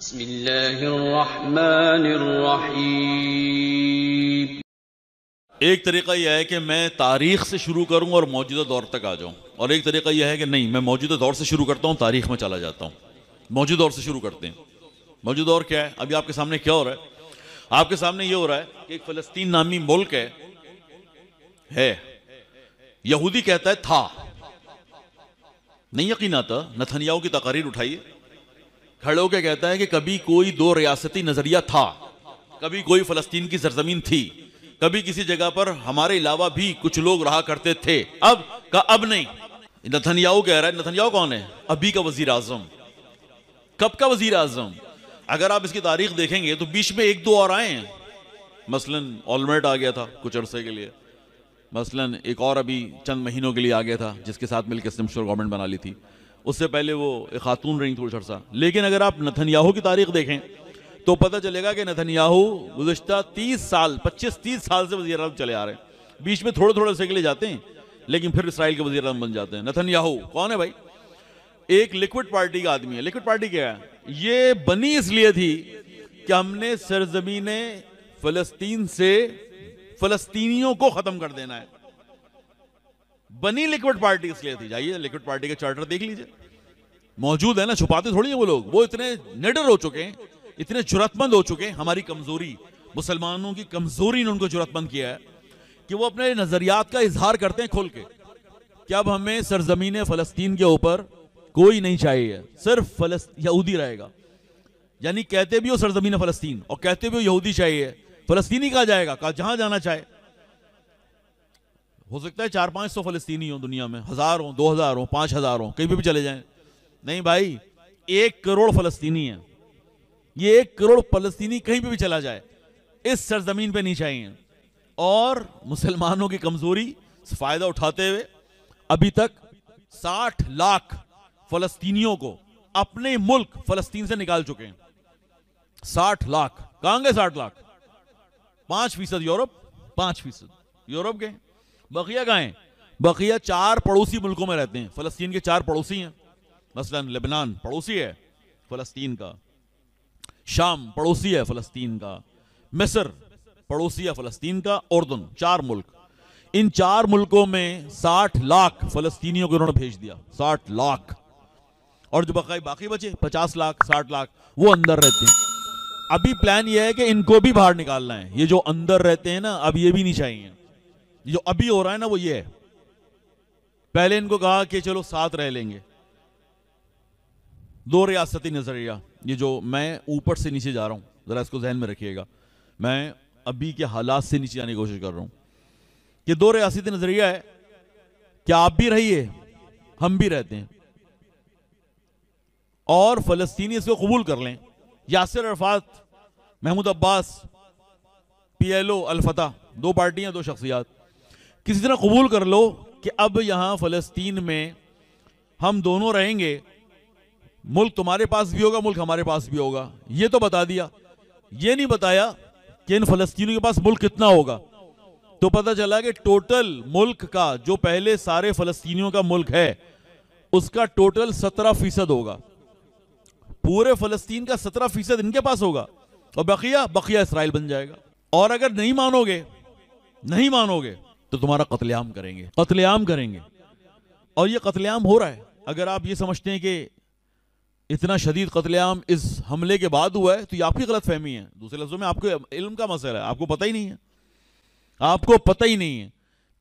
بسم الله الرحيم एक तरीका यह है कि मैं तारीख से शुरू करूं और मौजूदा दौर तक आ जाऊं और एक तरीका यह है कि नहीं मैं मौजूदा दौर से शुरू करता हूं तारीख में चला जाता हूं मौजूदा दौर से शुरू करते हैं मौजूदा दौर क्या है अभी आपके सामने क्या हो रहा है आपके सामने ये हो रहा है कि एक फलस्तीन नामी मुल्क है है यहूदी कहता है था नहीं यकीन आता नथनियाओं की तकारीर उठाइए खड़े होकर कहता है कि कभी कोई दो रियासती नजरिया था कभी कोई फलस्तीन की सरजमीन थी कभी किसी जगह पर हमारे अलावा भी कुछ लोग रहा करते थे अब का अब नहीं नथनयाओ कह रहा है नथनयाओ कौन है अभी का वजीर आजम कब का वजीर आजम अगर आप इसकी तारीख देखेंगे तो बीच में एक दो और आए हैं मसलन ऑलमेट आ गया था कुछ अरसे के लिए मसलन एक और अभी चंद महीनों के लिए आ गया था जिसके साथ मिलकर सिमशोर गवर्नमेंट बना ली थी उससे पहले वो खातून रही थोड़ी छोड़ सा लेकिन अगर आप नथनयाहू की तारीख देखें तो पता चलेगा कि नथनयाहू गुजशत तीस साल पच्चीस तीस साल से वजी अलम चले आ रहे हैं बीच में थोड़े थोड़े से के लिए जाते हैं लेकिन फिर इसराइल के वजी अजम बन जाते हैं नथनयाहू कौन है भाई एक लिक्विड पार्टी का आदमी है लिक्विड पार्टी क्या है ये बनी इसलिए थी कि हमने सरजमीन फलस्तीन से फलस्तीनियों को खत्म कर देना है बनी लिक्विड पार्टी इसलिए थी जाइए लिक्विड पार्टी का चार्टर देख लीजिए मौजूद है ना छुपाते थोड़ी है वो लोग वो इतने निडर हो चुके हैं इतने जरूरतमंद हो चुके हैं हमारी कमजोरी मुसलमानों की कमजोरी ने उनको जरूरतमंद किया है कि वो अपने नजरियात का इजहार करते हैं खोल के कि अब हमें सरजमीन फलस्तीन के ऊपर कोई नहीं चाहिए सिर्फ यहूदी रहेगा यानी कहते भी हो सरजमीन फलस्तीन और कहते भी हो यहूदी चाहिए फलस्तीनी कहा जाएगा कहा जहां जाना चाहे हो सकता है चार पांच सौ फलस्तीनी हो दुनिया में हजार हो दो हजार हो पांच हजार हो कहीं भी, भी चले जाएं नहीं भाई एक करोड़ फलस्तीनी है ये एक करोड़ फलस्तीनी कहीं पर भी चला जाए इस सरजमीन नीचे नहीं चाहिए और मुसलमानों की कमजोरी से फायदा उठाते हुए अभी तक 60 लाख फलस्तीनियों को अपने मुल्क फलस्तीन से निकाल चुके हैं 60 लाख कहां गए साठ लाख पांच फीसद यूरोप पांच फीसद यूरोप गए बकिया गए बकिया चार पड़ोसी मुल्कों में रहते हैं फलस्तीन के चार पड़ोसी हैं मसलन लेबनान पड़ोसी है फ़लस्तीन का शाम पड़ोसी है फ़लस्तीन का मिस्र पड़ोसी है फ़लस्तीन का उर्दन चार मुल्क इन चार मुल्कों में 60 लाख फ़लस्तीनियों को उन्होंने भेज दिया 60 लाख और जो बकाई बाकी बचे 50 लाख 60 लाख वो अंदर रहते हैं अभी प्लान ये है कि इनको भी बाहर निकालना है ये जो अंदर रहते हैं ना अब ये भी नहीं चाहिए जो अभी हो रहा है ना वो ये है पहले इनको कहा कि चलो साथ रह लेंगे दो रियासती नज़रिया ये जो मैं ऊपर से नीचे जा रहा हूँ ज़रा इसको जहन में रखिएगा मैं अभी के हालात से नीचे आने की कोशिश कर रहा हूँ कि दो रियासती नज़रिया है कि आप भी रहिए हम भी रहते हैं और फ़लस्तनी इसको कबूल कर लें Yasser Arafat Mahmoud Abbas P L O Al Fatah दो पार्टियाँ दो शख्सियात किसी तरह कबूल कर लो कि अब यहाँ फ़लस्तीन में हम दोनों रहेंगे मुल्क तुम्हारे पास भी होगा मुल्क हमारे पास भी होगा ये तो बता दिया ये नहीं बताया कि इन फलस्तीनों के पास मुल्क कितना होगा तो पता चला कि टोटल मुल्क का जो पहले सारे फलस्तीनियों का मुल्क है उसका टोटल सत्रह फीसद होगा पूरे फलस्तीन का सत्रह फीसद इनके पास होगा और बकिया बकिया इसराइल बन जाएगा और अगर नहीं मानोगे नहीं मानोगे तो तुम्हारा कतलेआम करेंगे कतलेआम करेंगे और ये कतलेआम हो रहा है अगर आप ये समझते हैं कि इतना शदीद कतलेआम इस हमले के बाद हुआ है तो ये आपकी गलत फहमी है दूसरे लफ्ज़ों में आपके इल्म का मसला है आपको पता ही नहीं है आपको पता ही नहीं है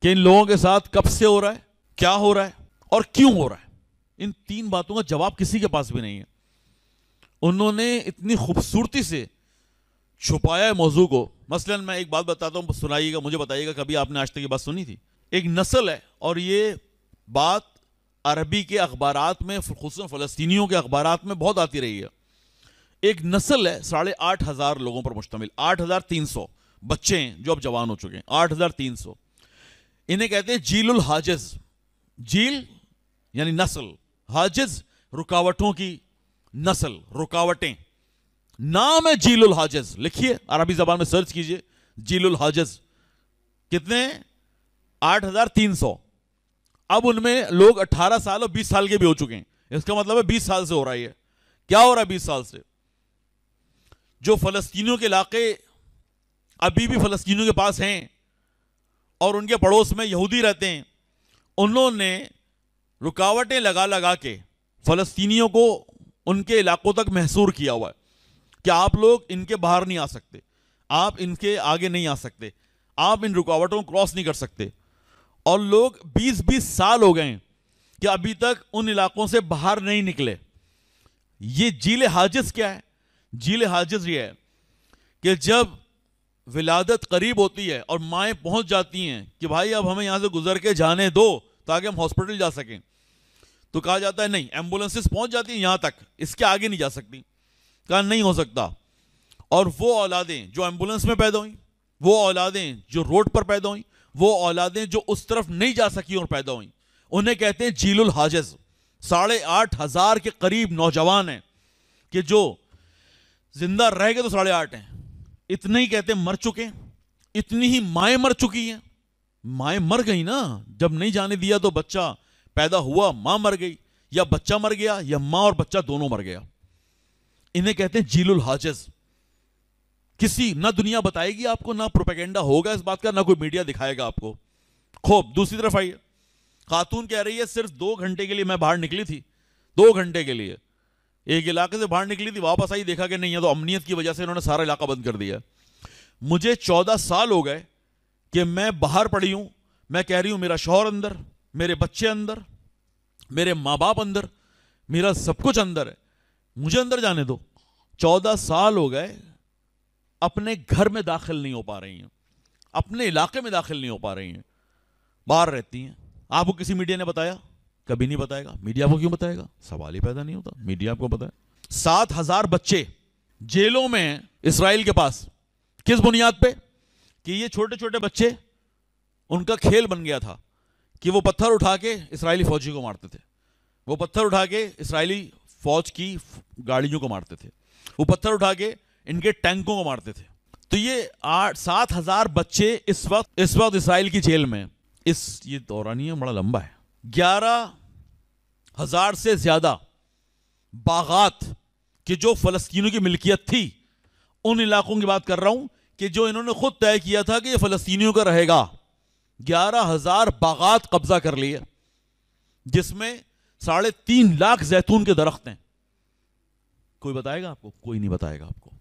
कि इन लोगों के साथ कब से हो रहा है क्या हो रहा है और क्यों हो रहा है इन तीन बातों का जवाब किसी के पास भी नहीं है उन्होंने इतनी खूबसूरती से छुपाया है मौजू को मसलन मैं एक बात बताता हूँ सुनाइएगा मुझे बताइएगा कभी आपने आज तक ये बात सुनी थी एक नस्ल है और ये बात अरबी के अखबार में खसूस फ़लस्तियों के अखबार में बहुत आती रही है एक नस्ल है साढ़े आठ हज़ार लोगों पर मुश्तमिल आठ हज़ार तीन सौ बच्चे हैं जो अब जवान हो चुके हैं आठ हज़ार तीन सौ इन्हें कहते हैं झील उल हाजज झील यानी नस्ल हाजज रुकावटों की नस्ल रुकावटें नाम है झील उल हाजज लिखिए अरबी ज़बान में सर्च कीजिए झील उल हाजज कितने आठ हज़ार तीन सौ अब उनमें लोग 18 साल और 20 साल के भी हो चुके हैं इसका मतलब है 20 साल से हो रहा है क्या हो रहा है 20 साल से जो फलस्तीनियों के इलाके अभी भी फलस्तीनियों के पास हैं और उनके पड़ोस में यहूदी रहते हैं उन्होंने रुकावटें लगा लगा के फलस्तीनियों को उनके इलाकों तक महसूर किया हुआ है कि आप लोग इनके बाहर नहीं आ सकते आप इनके आगे नहीं आ सकते आप इन रुकावटों को क्रॉस नहीं कर सकते और लोग 20-20 साल हो गए कि अभी तक उन इलाकों से बाहर नहीं निकले ये जील हाजिज क्या है जील हाजिज ये है कि जब विलादत करीब होती है और माएँ पहुंच जाती हैं कि भाई अब हमें यहाँ से गुजर के जाने दो ताकि हम हॉस्पिटल जा सकें तो कहा जाता है नहीं एम्बुलेंसेस पहुंच जाती हैं यहाँ तक इसके आगे नहीं जा सकती कहा नहीं हो सकता और वो औलादें जो एम्बुलेंस में पैदा हुई वो औलादें जो रोड पर पैदा हुई वो औलादें जो उस तरफ नहीं जा सकी और पैदा हुई उन्हें कहते हैं जीलुल हाजज साढ़े आठ हज़ार के करीब नौजवान हैं कि जो जिंदा रह गए तो साढ़े आठ हैं इतने ही कहते हैं मर चुके हैं इतनी ही माएँ मर चुकी हैं माएँ मर गई ना जब नहीं जाने दिया तो बच्चा पैदा हुआ माँ मर गई या बच्चा मर गया या माँ और बच्चा दोनों मर गया इन्हें कहते हैं झीलुल हाजज़ किसी ना दुनिया बताएगी आपको ना प्रोपेगेंडा होगा इस बात का ना कोई मीडिया दिखाएगा आपको खूब दूसरी तरफ आइए खातून कह रही है सिर्फ दो घंटे के लिए मैं बाहर निकली थी दो घंटे के लिए एक इलाके से बाहर निकली थी वापस आई देखा कि नहीं है तो अमनीत की वजह से इन्होंने सारा इलाका बंद कर दिया मुझे चौदह साल हो गए कि मैं बाहर पड़ी हूं मैं कह रही हूं मेरा शोहर अंदर मेरे बच्चे अंदर मेरे माँ बाप अंदर मेरा सब कुछ अंदर है मुझे अंदर जाने दो चौदह साल हो गए अपने घर में दाखिल नहीं हो पा रही हैं अपने इलाके में दाखिल नहीं हो पा रही हैं बाहर रहती हैं आपको किसी मीडिया ने बताया कभी नहीं बताएगा मीडिया आपको क्यों बताएगा सवाल ही पैदा नहीं होता मीडिया आपको बताया सात हजार बच्चे जेलों में इसराइल के पास किस बुनियाद पे कि ये छोटे छोटे बच्चे उनका खेल बन गया था कि वो पत्थर उठा के इसराइली फौजी को मारते थे वो पत्थर उठा के इसराइली फौज की गाड़ियों को मारते थे वो पत्थर उठा के इनके टैंकों को मारते थे तो ये आठ सात हजार बच्चे इस वक्त इस वक्त इसराइल की जेल में इस ये दौरान ही बड़ा लंबा है ग्यारह हजार से ज्यादा बागात के जो फलस्तीनों की मिल्कियत थी उन इलाकों की बात कर रहा हूं कि जो इन्होंने खुद तय किया था कि ये फलस्तीनियों का रहेगा ग्यारह हजार बागात कब्जा कर लिए जिसमें साढ़े तीन लाख जैतून के दरख्त हैं कोई बताएगा आपको कोई नहीं बताएगा आपको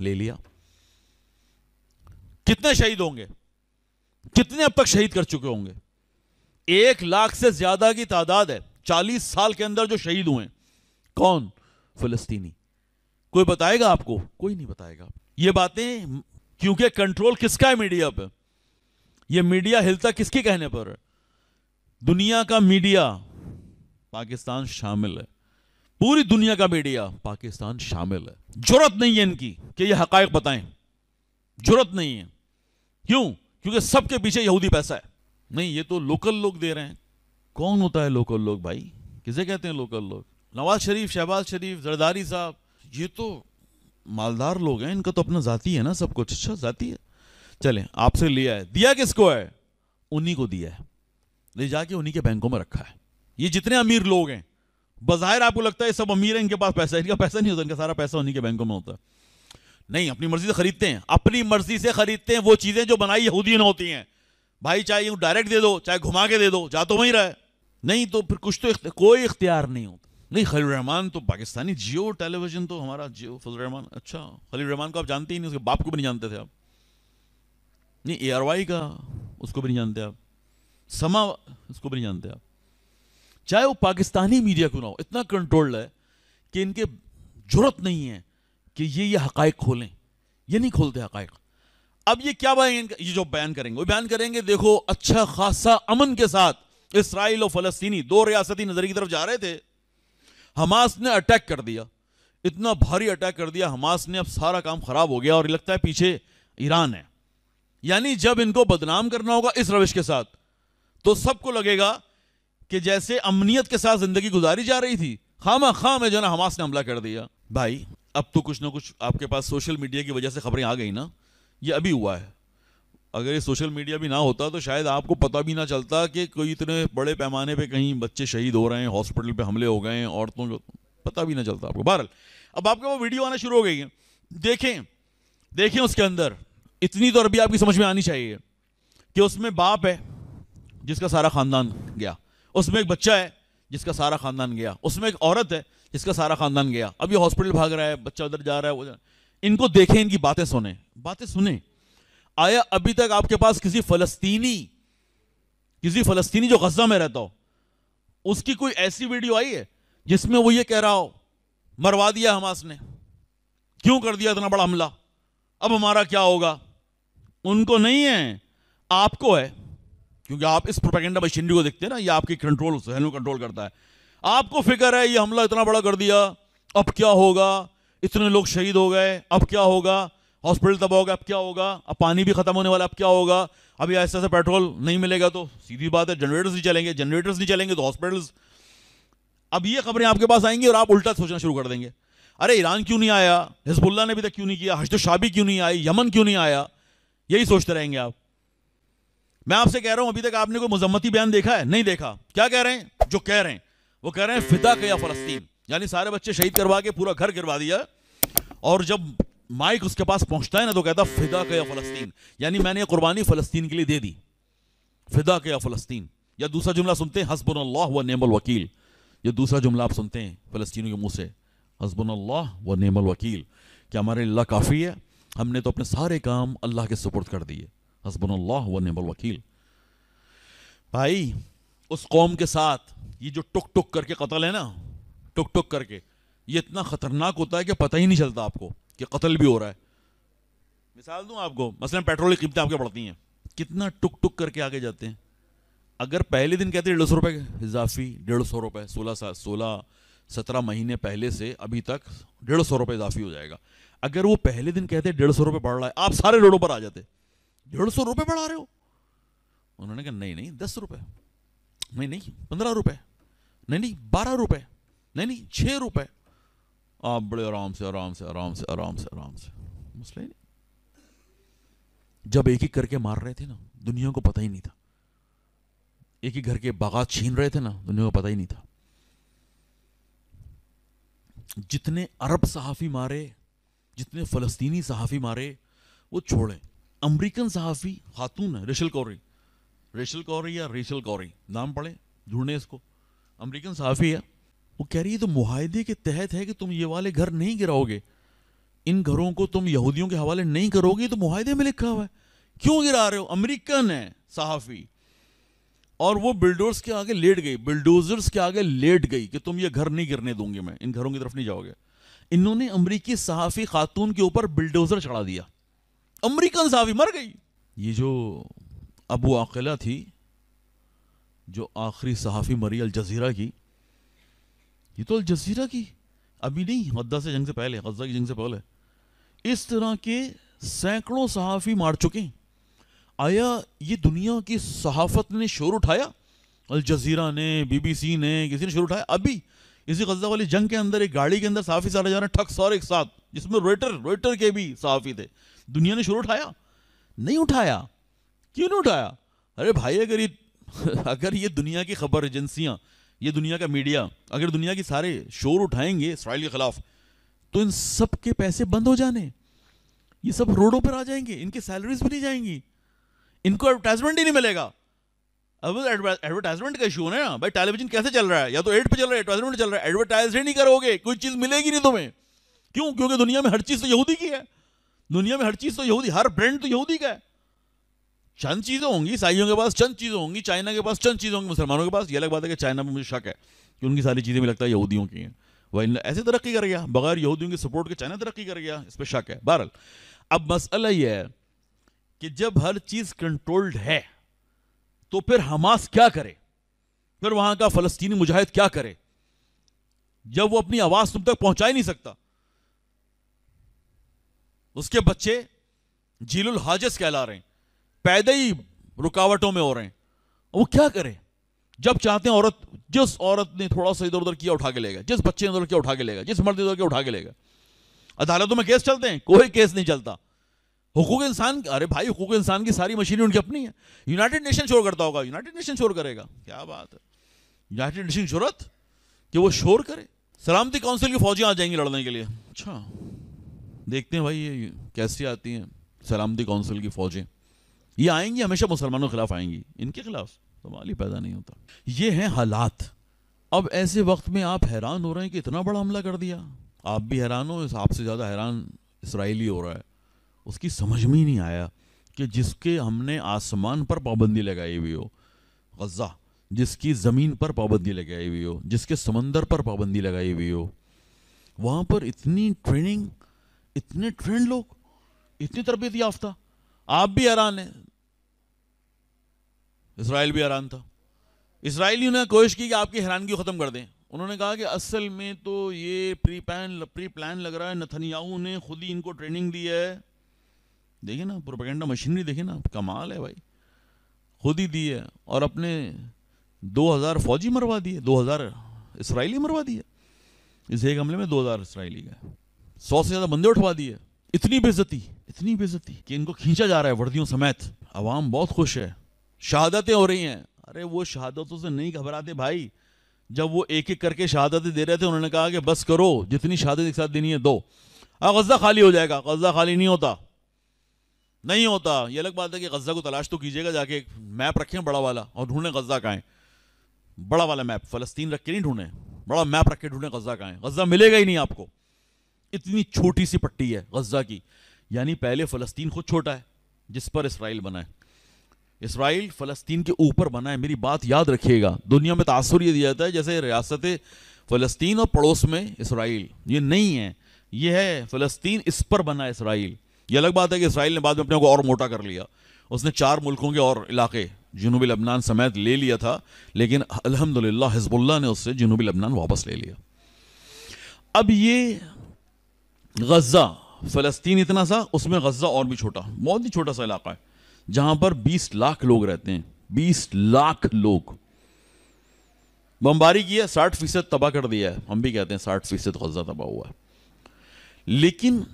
ले लिया कितने शहीद होंगे कितने अब तक शहीद कर चुके होंगे एक लाख से ज्यादा की तादाद है चालीस साल के अंदर जो शहीद हुए कौन फिलिस्तीनी कोई बताएगा आपको कोई नहीं बताएगा ये बातें क्योंकि कंट्रोल किसका है मीडिया पे ये मीडिया हिलता किसके कहने पर दुनिया का मीडिया पाकिस्तान शामिल है पूरी दुनिया का मीडिया पाकिस्तान शामिल है जरूरत नहीं है इनकी कि ये हकायक बताएं जरूरत नहीं है क्यों क्योंकि सबके पीछे यहूदी पैसा है नहीं ये तो लोकल लोग दे रहे हैं कौन होता है लोकल लोग भाई किसे कहते हैं लोकल लोग नवाज शरीफ शहबाज शरीफ जरदारी साहब ये तो मालदार लोग हैं इनका तो अपना जाती है ना सब कुछ अच्छा जाती है चले आपसे लिया है दिया किसको है उन्हीं को दिया है ले जाके उन्हीं के बैंकों में रखा है ये जितने अमीर लोग हैं बाहर आपको लगता है सब अमीर है इनके पास पैसा है इनका पैसा नहीं होता इनका सारा पैसा उन्हीं के बैंकों में होता है नहीं अपनी मर्जी से खरीदते हैं अपनी मर्जी से खरीदते हैं वो चीज़ें जो बनाई यहूदी ने होती हैं भाई चाहे यूँ डायरेक्ट दे दो चाहे घुमा के दे दो जा तो वहीं रहा है नहीं तो फिर कुछ तो इख्त, कोई इख्तियार नहीं होता नहीं खलील रहमान तो पाकिस्तानी जियो टेलीविजन तो हमारा जियो फजल रहमान अच्छा खलील रहमान को आप जानते ही नहीं उसके बाप को भी नहीं जानते थे आप नहीं ए का उसको भी नहीं जानते आप समा उसको भी नहीं जानते आप चाहे वो पाकिस्तानी मीडिया क्यों ना हो इतना कंट्रोल्ड है कि इनके जरूरत नहीं है कि ये ये हक खोलें ये नहीं खोलते हक अब ये क्या बयान ये जो बयान करेंगे वो बयान करेंगे देखो अच्छा खासा अमन के साथ इसराइल और फलस्तीनी दो रियासती नजर की तरफ जा रहे थे हमास ने अटैक कर दिया इतना भारी अटैक कर दिया हमास ने अब सारा काम खराब हो गया और लगता है पीछे ईरान है यानी जब इनको बदनाम करना होगा इस रविश के साथ तो सबको लगेगा कि जैसे अमनियत के साथ जिंदगी गुजारी जा रही थी खामा खाम है जो ना हमास ने हमला कर दिया भाई अब तो कुछ ना कुछ आपके पास सोशल मीडिया की वजह से खबरें आ गई ना ये अभी हुआ है अगर ये सोशल मीडिया भी ना होता तो शायद आपको पता भी ना चलता कि कोई इतने बड़े पैमाने पे कहीं बच्चे शहीद हो रहे हैं हॉस्पिटल पे हमले हो गए हैं औरतों को पता भी ना चलता आपको बहरल अब आपके वो वीडियो आना शुरू हो गई है देखें देखें उसके अंदर इतनी तो अरबी आपकी समझ में आनी चाहिए कि उसमें बाप है जिसका सारा ख़ानदान गया उसमें एक बच्चा है जिसका सारा खानदान गया उसमें एक औरत है जिसका सारा खानदान गया अब ये हॉस्पिटल भाग रहा है बच्चा उधर जा रहा है उधर इनको देखें इनकी बातें सुने बातें सुने आया अभी तक आपके पास किसी फलस्तीनी किसी फलस्तीनी जो गजा में रहता हो उसकी कोई ऐसी वीडियो आई है जिसमें वो ये कह रहा हो मरवा दिया हमास ने क्यों कर दिया इतना बड़ा हमला अब हमारा क्या होगा उनको नहीं है आपको है क्योंकि आप इस प्रोपेगेंडा मशीनरी को देखते हैं ना ये आपकी कंट्रोल हैंडल कंट्रोल करता है आपको फिक्र है ये हमला इतना बड़ा कर दिया अब क्या होगा इतने लोग शहीद हो गए अब क्या होगा हॉस्पिटल तबाह हो गया अब क्या होगा अब पानी भी खत्म होने वाला अब क्या होगा अभी ऐसे ऐसे पेट्रोल नहीं मिलेगा तो सीधी बात है जनरेटर्स नहीं चलेंगे जनरेटर्स नहीं चलेंगे तो हॉस्पिटल्स अब ये खबरें आपके पास आएंगी और आप उल्टा सोचना शुरू कर देंगे अरे ईरान क्यों नहीं आया हिजबुल्ला ने अभी तक तो क्यों नहीं किया हश्त शाबी क्यों नहीं आई यमन क्यों नहीं आया यही सोचते रहेंगे आप मैं आपसे कह रहा हूं अभी तक आपने कोई मजम्मती बयान देखा है नहीं देखा क्या कह रहे हैं जो कह रहे हैं वो कह रहे हैं फिदा कया फलस्तीन यानी सारे बच्चे शहीद करवा के पूरा घर गिरवा दिया और जब माइक उसके पास पहुंचता है ना तो कहता फिदा कया फलस्तीन यानी मैंने ये कुर्बानी फलस्तीन के लिए दे दी फिदा कया फलस्तीन या दूसरा जुमला सुनते हैं हसबन अल्लाह व नेमल वकील ये दूसरा जुमला आप सुनते हैं फलस्तीनों के मुंह से हसबन अल्लाह व नेमल वकील क्या हमारे अल्लाह काफ़ी है हमने तो अपने सारे काम अल्लाह के सुपुर्द कर दिए हसबन वकील भाई उस कौम के साथ ये जो टुक टुक करके कत्ल है ना टुक टुक करके ये इतना ख़तरनाक होता है कि पता ही नहीं चलता आपको कि कत्ल भी हो रहा है मिसाल दूं आपको मसलन पेट्रोल की कीमतें आपके बढ़ती हैं कितना टुक टुक करके आगे जाते हैं अगर पहले दिन कहते डेढ़ सौ रुपये इजाफी डेढ़ सौ रुपये सोलह साल सोलह सत्रह महीने पहले से अभी तक डेढ़ सौ रुपये इजाफी हो जाएगा अगर वो पहले दिन कहते डेढ़ सौ रुपये बढ़ रहा है आप सारे रोडों पर आ जाते डेढ़ सौ रुपये बढ़ा रहे हो उन्होंने कहा नहीं नहीं दस रुपये नहीं नहीं पंद्रह रुपये नहीं नहीं बारह रुपये नहीं नहीं छः रुपये आप बड़े आराम से आराम से आराम से आराम से आराम से मसला ही नहीं जब एक एक करके मार रहे थे ना दुनिया को पता ही नहीं था एक ही घर के बागात छीन रहे थे ना दुनिया को पता ही नहीं था जितने अरब सहाफ़ी मारे जितने फ़लस्तीनी सहाफ़ी मारे वो छोड़ें अमरीकन सहाफ़ी खातून है रेशल कौरी रेशल कौरी या रेशल कौरी नाम पढ़े ढूंढने इसको अमरीकन सहाफ़ी है वो कह रही है तो माहदे के तहत है कि तुम ये वाले घर नहीं गिराओगे इन घरों को तुम यहूदियों के हवाले नहीं करोगे तो माहदे में लिखा हुआ है क्यों गिरा रहे हो अमरीकन है सहाफ़ी और वो बिल्डोर्स के आगे लेट गई बिल्डोजर्स के आगे लेट गई कि तुम ये घर नहीं गिरने दूंगी मैं इन घरों की तरफ नहीं जाओगे इन्होंने अमरीकी सहाफ़ी खातून के ऊपर बिल्डोजर चढ़ा दिया अमरीकन साहबी मर गई ये जो अबू आकला थी जो आखिरी सहाफ़ी मरी अलजज़ीरा की ये तो अलजीरा की अभी नहीं गद्दा से जंग से पहले गजा की जंग से पहले इस तरह के सैकड़ों सहाफ़ी मार चुके हैं आया ये दुनिया की सहाफ़त ने शोर उठाया अलजीरा ने बीबीसी ने किसी ने शोर उठाया अभी इसी गजा वाली जंग के अंदर एक गाड़ी के अंदर सहाफ़ी सारे जा रहे हैं ठक सौर एक साथ जिसमें रोइटर रोइटर के भी सहाफ़ी थे दुनिया ने शोर उठाया नहीं उठाया क्यों नहीं उठाया अरे भाई अगर ये अगर ये दुनिया की खबर एजेंसियाँ ये दुनिया का मीडिया अगर दुनिया के सारे शोर उठाएंगे इसराइल के ख़िलाफ़ तो इन सब के पैसे बंद हो जाने ये सब रोडों पर आ जाएंगे इनकी सैलरीज भी नहीं जाएंगी इनको एडवर्टाइजमेंट ही नहीं मिलेगा अब एडवर्टाइजमेंट का इशू है ना भाई टेलीविजन कैसे चल रहा है या तो एड पे चल रहा है एडवर्टाइजमेंट चल रहा है एडवर्टाइज ही नहीं करोगे कोई चीज़ मिलेगी नहीं तुम्हें क्यों क्योंकि दुनिया में हर चीज़ तो यहूदी की है दुनिया में हर चीज तो यहूदी हर ब्रांड तो यहूदी का है चंद चीज़ें होंगी ईसाइयों के पास चंद चीज़ें होंगी चाइना के पास चंद चीज़ें होंगी मुसलमानों के पास ये अलग बात है कि चाइना में मुझे शक है कि उनकी सारी चीज़ें भी लगता है यहूदियों की हैं ऐसे तरक्की कर गया बगैर यहूदियों की सपोर्ट के चाइना तरक्की कर गया इस पर शक है बहरल अब मसला यह है कि जब हर चीज़ कंट्रोल्ड है तो फिर हमास क्या करे फिर वहां का फ़लस्तीनी मुजाहिद क्या करे जब वो अपनी आवाज़ तुम तक पहुंचा ही नहीं सकता उसके बच्चे जीलुल हाजस कहला रहे हैं पैदा ही रुकावटों में हो रहे हैं वो क्या करे जब चाहते हैं औरत जिस औरत ने थोड़ा सा इधर उधर किया उठा के लेगा जिस बच्चे ने उधर किया उठा के लेगा जिस मर्द इधर किया उठा के लेगा अदालतों में केस चलते हैं कोई केस नहीं चलता हुकूक इंसान अरे भाई हुकूक इंसान की सारी मशीनें उनकी अपनी है यूनाइटेड नेशन शोर करता होगा यूनाइटेड नेशन शोर करेगा क्या बात है यूनाइटेड नेशन शोरत कि वो शोर करे सलामती काउंसिल की फौजियाँ आ जाएंगी लड़ने के लिए अच्छा देखते हैं भाई ये कैसी आती हैं सलामती कौंसिल की फौजें ये आएंगी हमेशा मुसलमानों के खिलाफ आएंगी इनके खिलाफ सवाल तो ही पैदा नहीं होता ये हैं हालात अब ऐसे वक्त में आप हैरान हो रहे हैं कि इतना बड़ा हमला कर दिया आप भी हैरान हो आपसे ज़्यादा हैरान इसराइली हो रहा है उसकी समझ में ही नहीं आया कि जिसके हमने आसमान पर पाबंदी लगाई हुई हो गज़ा जिसकी ज़मीन पर पाबंदी लगाई हुई हो जिसके समंदर पर पाबंदी लगाई हुई हो वहाँ पर इतनी ट्रेनिंग इतने ट्रेंड लोग इतनी तरबियत याफ्ता आप भी हैरान हैं इसराइल भी हैरान था इसराइली ने कोशिश की कि आपकी हैरानगी ख़त्म कर दें उन्होंने कहा कि असल में तो ये प्री प्लान प्री प्लान लग रहा है नथनियाहू ने खुद ही इनको ट्रेनिंग दी है देखिए ना प्रोपेगेंडा मशीनरी देखिए ना कमाल है भाई खुद ही दी है और अपने 2000 फौजी मरवा दिए 2000 इसराइली मरवा दिए इस एक हमले में 2000 इसराइली गए सौ से ज़्यादा बंदे उठवा दिए इतनी बेजती इतनी बेजती कि इनको खींचा जा रहा है वर्दियों समेत आवाम बहुत खुश है शहादतें हो रही हैं अरे वो शहादतों से नहीं घबराते भाई जब वो एक एक करके शहादतें दे रहे थे उन्होंने कहा कि बस करो जितनी शहादत एक साथ देनी है दो अब गजा खाली हो जाएगा गजा खाली नहीं होता नहीं होता ये अलग बात है कि गजा को तलाश तो कीजिएगा जाके एक मैप रखें बड़ा वाला और ढूंढें गजा का है बड़ा वाला मैप फलस्तीन रख के नहीं ढूंढें बड़ा मैप रख के ढूंढें गजा का है गजा मिलेगा ही नहीं आपको इतनी छोटी सी पट्टी है गजा की यानी पहले फ़लस्तीन खुद छोटा है जिस पर इसराइल बना है इसराइल फ़लस्तीन के ऊपर बना है मेरी बात याद रखिएगा दुनिया में तासर यह दिया जाता है जैसे रियासत फ़लस्तीन और पड़ोस में इसराइल ये नहीं है ये है फ़लस्तीन इस पर बना इसराइल ये अलग बात है कि इसराइल ने बाद में अपने को और मोटा कर लिया उसने चार मुल्कों के और इलाके जनूबी लबनान समेत ले लिया था लेकिन अलहमदिल्ला हिजबुल्ला ने उससे जनूबी लबनान वापस ले लिया अब ये गज़ा फ़लस्तीन इतना सा उसमें गज़ा और भी छोटा बहुत ही छोटा सा इलाका है जहाँ पर 20 लाख लोग रहते हैं 20 लाख लोग बमबारी की है साठ फीसद तबाह कर दिया है हम भी कहते हैं साठ फीसद गजा तबाह हुआ है लेकिन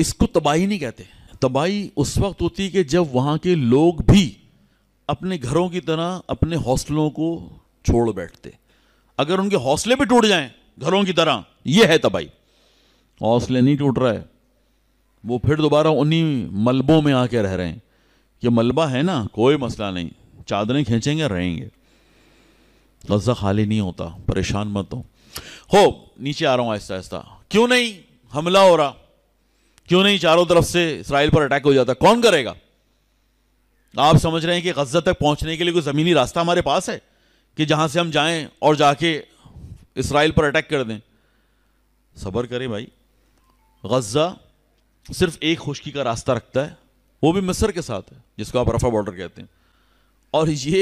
इसको तबाही नहीं कहते तबाही उस वक्त होती है कि जब वहाँ के लोग भी अपने घरों की तरह अपने हौसलों को छोड़ बैठते अगर उनके हौसले भी टूट जाएं घरों की तरह यह है तबाही हौसले नहीं टूट रहा है वो फिर दोबारा उन्हीं मलबों में आके रह रहे हैं कि मलबा है ना कोई मसला नहीं चादरें खींचेंगे रहेंगे गजा खाली नहीं होता परेशान मत हो हो नीचे आ रहा हूँ आहिस्ता आहिस्ता क्यों नहीं हमला हो रहा क्यों नहीं चारों तरफ से इसराइल पर अटैक हो जाता कौन करेगा आप समझ रहे हैं कि गजा तक पहुंचने के लिए कोई ज़मीनी रास्ता हमारे पास है कि जहां से हम जाएं और जाके इसराइल पर अटैक कर दें सब्र करें भाई गजा सिर्फ एक खुशकी का रास्ता रखता है वो भी मिस्र के साथ है जिसको आप रफा बॉर्डर कहते हैं और ये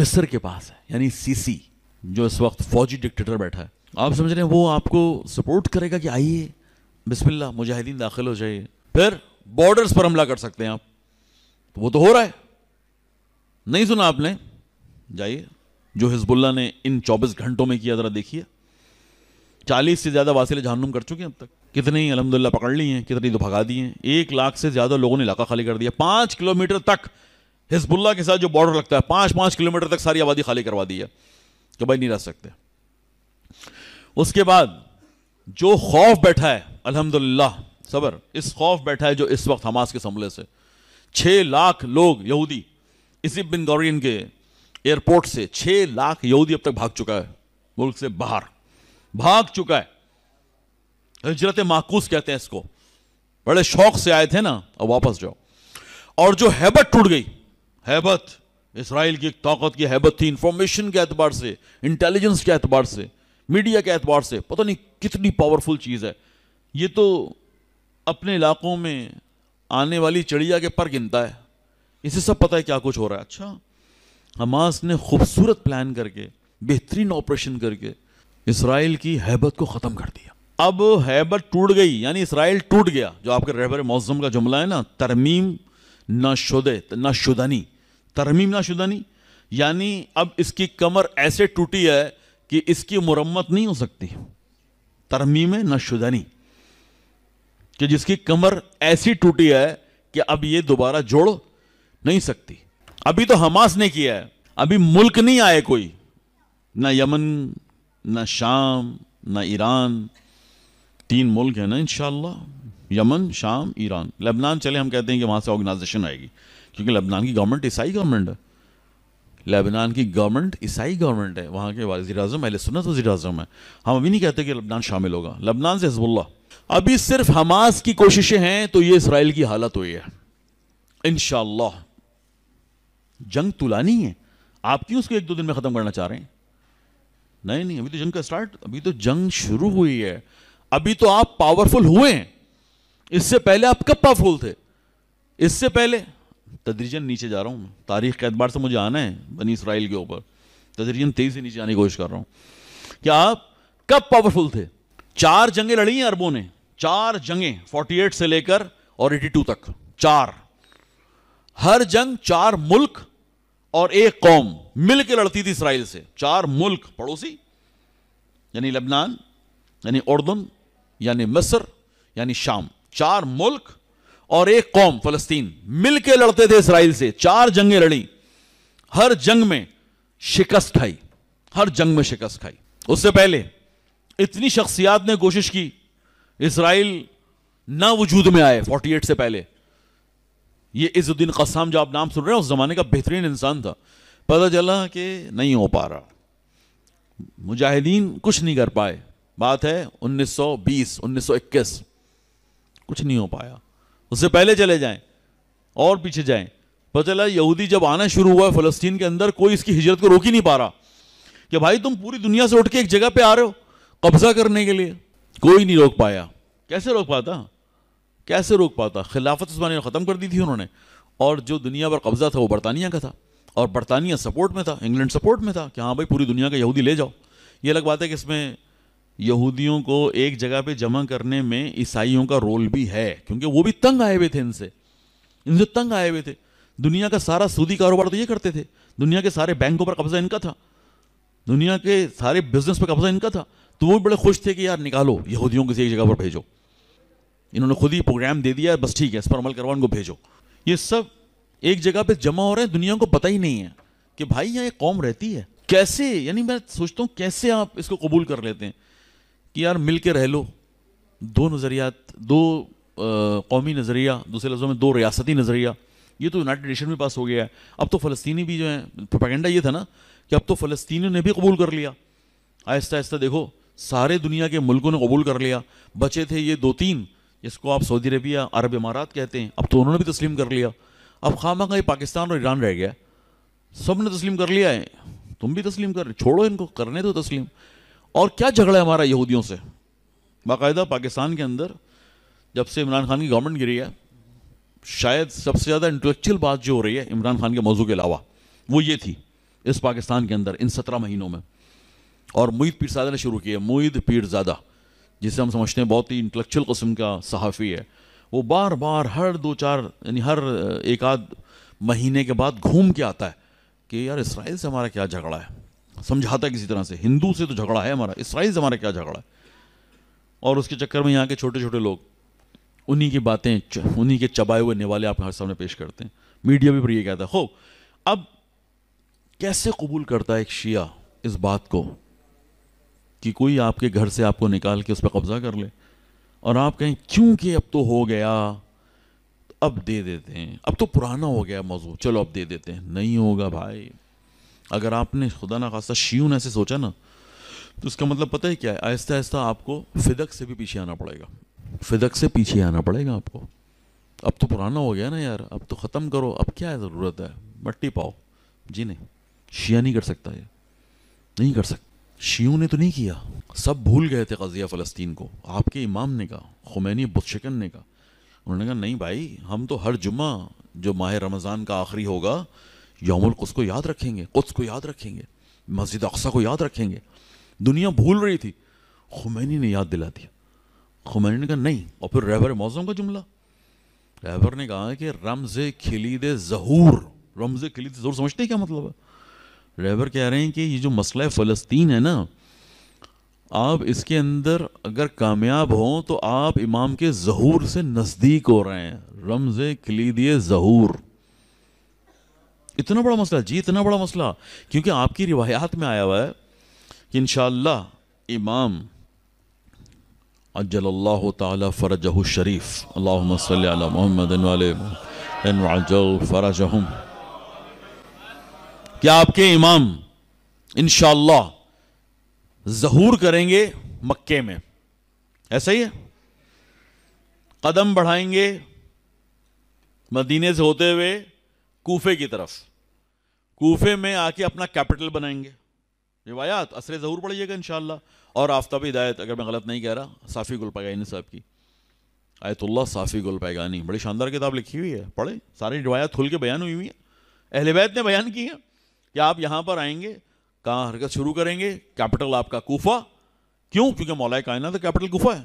मिस्र के पास है यानी सीसी जो इस वक्त फौजी डिक्टेटर बैठा है आप समझ रहे हैं वो आपको सपोर्ट करेगा कि आइए बिस्मिल्ला मुजाहिदीन दाखिल हो जाइए फिर बॉर्डर्स पर हमला कर सकते हैं आप तो वो तो हो रहा है नहीं सुना आपने जाइए जो हिजबुल्ला ने इन 24 घंटों में किया ज़रा देखिए 40 से ज़्यादा वासिल जहनुम कर चुके हैं अब तक कितनी अलहमदिल्ला पकड़ ली हैं कितनी तो भगा दी हैं एक लाख से ज़्यादा लोगों ने इलाका खाली कर दिया पाँच किलोमीटर तक हिजबुल्ला के साथ जो बॉर्डर लगता है पाँच पाँच किलोमीटर तक सारी आबादी खाली करवा दी है कि भाई नहीं रह सकते उसके बाद जो खौफ बैठा है अलहमदिल्ला सबर इस खौफ बैठा है जो इस वक्त हमास के हमले से छः लाख लोग यहूदी इसी बिन गौरियन के एयरपोर्ट से छः लाख यहूदी अब तक भाग चुका है मुल्क से बाहर भाग चुका है हजरत माकूस कहते हैं इसको बड़े शौक से आए थे ना अब वापस जाओ और जो हैबत टूट गई हैबत इसराइल की एक ताकत की हैबत थी इंफॉर्मेशन के एतबार से इंटेलिजेंस के एतबार से मीडिया के एतबार से पता नहीं कितनी पावरफुल चीज़ है ये तो अपने इलाकों में आने वाली चिड़िया के पर गिनता है इसे सब पता है क्या कुछ हो रहा है अच्छा हमास ने खूबसूरत प्लान करके बेहतरीन ऑपरेशन करके इसराइल की हैबत को ख़त्म कर दिया अब हैबर टूट गई यानी इसराइल टूट गया जो आपके रहबर मौसम का जुमला है ना तरमीम ना शुदे ना शुदानी तरमीम ना शुदानी यानी अब इसकी कमर ऐसे टूटी है कि इसकी मुरम्मत नहीं हो सकती तरमीम ना शुदानी कि जिसकी कमर ऐसी टूटी है कि अब ये दोबारा जोड़ नहीं सकती अभी तो हमास ने किया है अभी मुल्क नहीं आए कोई ना यमन ना शाम ना ईरान तीन मुल्क हैं ना इन यमन शाम ईरान लेबनान चले हम कहते हैं कि वहाँ से ऑर्गेनाइजेशन आएगी क्योंकि लेबनान की गवर्नमेंट ईसाई गवर्नमेंट है लेबनान की गवर्नमेंट ईसाई गवर्नमेंट है वहाँ के वजी अजम अल सुनत वजी अजम है हम अभी नहीं कहते कि लेबनान शामिल होगा लबनान से हजबुल्ला अभी सिर्फ हमास की कोशिशें हैं तो ये इसराइल की हालत हुई है इनशाला जंग तुलानी है आप क्यों उसको एक दो दिन में ख़त्म करना चाह रहे हैं नहीं नहीं अभी तो जंग का स्टार्ट अभी तो जंग शुरू हुई है अभी तो आप पावरफुल हुए हैं इससे पहले आप कब पावरफुल थे इससे पहले तदरीजन नीचे जा रहा हूं तारीख के एतबार से मुझे आना है बनी इसराइल के ऊपर तदरीजन तेईस से नीचे आने की कोशिश कर रहा हूं क्या आप कब पावरफुल थे चार जंगे लड़ी हैं अरबों ने चार जंगें 48 से लेकर और 82 तक चार हर जंग चार मुल्क और एक कौम मिलकर लड़ती थी इसराइल से चार मुल्क पड़ोसी यानी लबनान यानी उर्दन यानी मिस्र यानी शाम चार मुल्क और एक कौम फलस्तीन मिल के लड़ते थे इसराइल से चार जंगें लड़ी हर जंग में शिकस्त खाई हर जंग में शिकस्त खाई उससे पहले इतनी शख्सियात ने कोशिश की इसराइल ना वजूद में आए 48 से पहले ये इजुद्दीन कस्साम जो आप नाम सुन रहे हैं उस ज़माने का बेहतरीन इंसान था पता चला कि नहीं हो पा रहा मुजाहिदीन कुछ नहीं कर पाए बात है 1920 1921 कुछ नहीं हो पाया उससे पहले चले जाएं और पीछे जाएं पता चला यहूदी जब आना शुरू हुआ फ़लस्तीन के अंदर कोई इसकी हिजरत को रोक ही नहीं पा रहा कि भाई तुम पूरी दुनिया से उठ के एक जगह पे आ रहे हो कब्जा करने के लिए कोई नहीं रोक पाया कैसे रोक पाता कैसे रोक पाता खिलाफत उस ने ख़त्म कर दी थी उन्होंने और जो दुनिया पर कब्ज़ा था वो बरतानिया का था और बरतानिया सपोर्ट में था इंग्लैंड सपोर्ट में था कि हाँ भाई पूरी दुनिया का यहूदी ले जाओ ये अलग बात है कि इसमें यहूदियों को एक जगह पे जमा करने में ईसाइयों का रोल भी है क्योंकि वो भी तंग आए हुए थे इनसे इनसे तंग आए हुए थे दुनिया का सारा सूदी कारोबार तो ये करते थे दुनिया के सारे बैंकों पर कब्जा इनका था दुनिया के सारे बिजनेस पर कब्जा इनका था तो वो बड़े खुश थे कि यार निकालो यहूदियों को किसी एक जगह पर भेजो इन्होंने खुद ही प्रोग्राम दे दिया बस ठीक है इस पर अमल करवा उनको भेजो ये सब एक जगह पे जमा हो रहे हैं दुनिया को पता ही नहीं है कि भाई यहाँ एक कौम रहती है कैसे यानी मैं सोचता हूँ कैसे आप इसको कबूल कर लेते हैं कि यार मिल के रह लो दो नज़रियात दो कौमी नज़रिया दूसरे लफ्ज़ों में दो रियासती नज़रिया ये तो यूनाइटेड नेशन में पास हो गया है अब तो फ़लस्तीनी भी जो है प्रोपागेंडा ये था ना कि अब तो फ़लस्ती ने भी कबूल कर लिया आहिस्ता आहिस्ता देखो सारे दुनिया के मुल्कों ने कबूल कर लिया बचे थे ये दो तीन जिसको आप सऊदी अरबिया अरब इमारात कहते हैं अब तो उन्होंने भी तस्लीम कर लिया अब खामा का ये पाकिस्तान और ईरान रह गया सब ने तस्लीम कर लिया है तुम भी तस्लीम कर छोड़ो इनको करने दो तस्लीम और क्या झगड़ा है हमारा यहूदियों से बाकायदा पाकिस्तान के अंदर जब से इमरान खान की गवर्नमेंट गिरी है शायद सबसे ज़्यादा इंटलेक्चुअल बात जो हो रही है इमरान खान के मौजू के अलावा वो ये थी इस पाकिस्तान के अंदर इन सत्रह महीनों में और मुईद पीरजादा ने शुरू किया मुईद पीरजादा जिसे हम समझते हैं बहुत ही इंटलेक्चुअल कस्म का सहाफ़ी है वो बार बार हर दो चार यानी हर एक आध महीने के बाद घूम के आता है कि यार इसराइल से हमारा क्या झगड़ा है समझाता है किसी तरह से हिंदू से तो झगड़ा है हमारा इसराइल से हमारा क्या झगड़ा है और उसके चक्कर में यहाँ के छोटे छोटे लोग उन्हीं की बातें उन्हीं के चबाए हुए निवाले आपके हर सामने पेश करते हैं मीडिया भी पर यह कहता है हो अब कैसे कबूल करता है एक शिया इस बात को कि कोई आपके घर से आपको निकाल के उस पर कब्ज़ा कर ले और आप कहें क्योंकि अब तो हो गया तो अब दे देते हैं अब तो पुराना हो गया मौजूद चलो अब दे देते हैं नहीं होगा भाई अगर आपने खुदा ना खासा शीन ऐसे सोचा ना तो उसका मतलब पता है क्या है आहिस्ता आहिस्ता आपको फिदक से भी पीछे आना पड़ेगा फिदक से पीछे आना पड़ेगा आपको अब तो पुराना हो गया ना यार अब तो ख़त्म करो अब क्या है ज़रूरत है मट्टी पाओ जी नहीं शिया नहीं कर सकता ये नहीं कर सकता शियों ने तो नहीं किया सब भूल गए थे कज़िया फ़लस्तीन को आपके इमाम ने कहा खुमैनी बुशन ने कहा उन्होंने कहा नहीं भाई हम तो हर जुमा जो माह रमज़ान का आखिरी होगा यौमुल कुस को याद रखेंगे कुस को याद रखेंगे मस्जिद अक्सा को याद रखेंगे दुनिया भूल रही थी खुमैनी ने याद दिला दिया खुमैनी ने कहा नहीं और फिर रहबर मौसम का जुमला रहबर ने कहा कि रमज खिलीद जहूर रमज खिलीद जहूर समझते हैं क्या मतलब है रहबर कह रहे हैं कि ये जो मसला है फ़लस्तीन है ना आप इसके अंदर अगर कामयाब हों तो आप इमाम के जहूर से नज़दीक हो रहे हैं रमज खिलीद जहूर इतना बड़ा मसला जी इतना बड़ा मसला क्योंकि आपकी रिवायात में आया हुआ है कि इन इमाम अजल तरजह शरीफ अल्लाह मोहम्मद फराजहम क्या आपके इमाम इन जहूर करेंगे मक्के में ऐसा ही है कदम बढ़ाएंगे मदीने से होते हुए कूफे की तरफ कोफे में आके अपना कैपिटल बनाएंगे रिवायात असर ज़रूर पड़िएगा इन और आफ्ताब हिदायत अगर मैं गलत नहीं कह रहा साफ़ी गुल पैगानी साहब की आयतुल्ला साफ़ी गुल पैगानी बड़ी शानदार किताब लिखी हुई है पढ़े सारी रिवायात खुल के बयान हुई हुई है अहल बैत ने बयान की है कि आप यहाँ पर आएंगे कहाँ हरकत शुरू करेंगे कैपिटल आपका कोफा क्यों क्योंकि मौलाए कायना तो कैपिटल कोफा है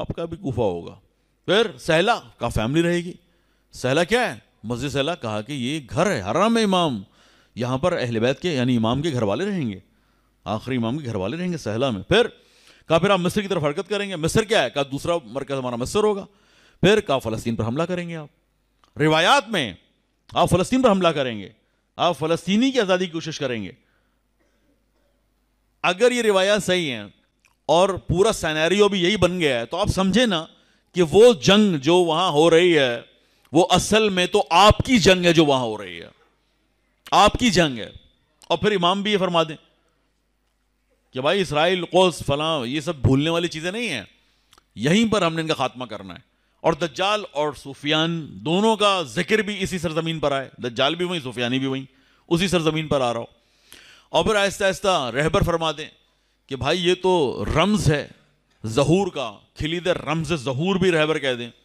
आपका भी कोफा होगा फिर सहला का फैमिली रहेगी सहला क्या है मस्जिद सहला कहा कि ये घर है हराम इमाम यहाँ पर अहल बैत के यानी इमाम के घर वाले रहेंगे आखिरी इमाम के घर वाले रहेंगे सहला में फिर कहा फिर आप मिस्र की तरफ हरकत करेंगे मिस्र क्या है कहा दूसरा मरकज हमारा मिस्र होगा फिर कहा फ़लस्तीन पर हमला करेंगे आप रिवायात में आप फ़लस्तीन पर हमला करेंगे आप फ़लस्तीनी की आज़ादी की कोशिश करेंगे अगर ये रिवायात सही हैं और पूरा सैनैरियो भी यही बन गया है तो आप समझे ना कि वो जंग जो वहाँ हो रही है वो असल में तो आपकी जंग है जो वहाँ हो रही है आपकी जंग है और फिर इमाम भी ये फरमा दें कि भाई इसराइल कोस फलां ये सब भूलने वाली चीज़ें नहीं हैं यहीं पर हमने इनका खात्मा करना है और दज्जाल और सूफियान दोनों का जिक्र भी इसी सरजमीन पर आए दज्जाल भी वहीं सूफियानी भी वहीं उसी सरजमीन पर आ रहा हो और फिर आहिस्ता आहिस्ता रहबर फरमा दें कि भाई ये तो रम्ज है जहूर का खिलीद रमज जहूर भी रहबर कह दें